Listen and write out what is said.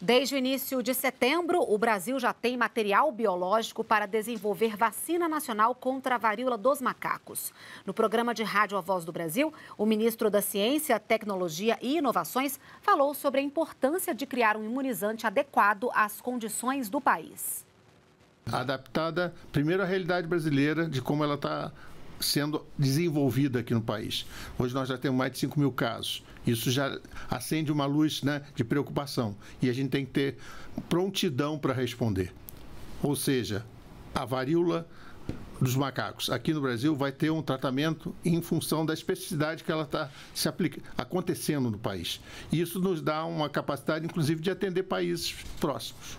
Desde o início de setembro, o Brasil já tem material biológico para desenvolver vacina nacional contra a varíola dos macacos. No programa de Rádio A Voz do Brasil, o ministro da Ciência, Tecnologia e Inovações falou sobre a importância de criar um imunizante adequado às condições do país. Adaptada primeiro à realidade brasileira, de como ela está sendo desenvolvida aqui no país. Hoje nós já temos mais de 5 mil casos. Isso já acende uma luz né, de preocupação e a gente tem que ter prontidão para responder. Ou seja, a varíola dos macacos aqui no Brasil vai ter um tratamento em função da especificidade que ela está se aplica, acontecendo no país. E isso nos dá uma capacidade, inclusive, de atender países próximos.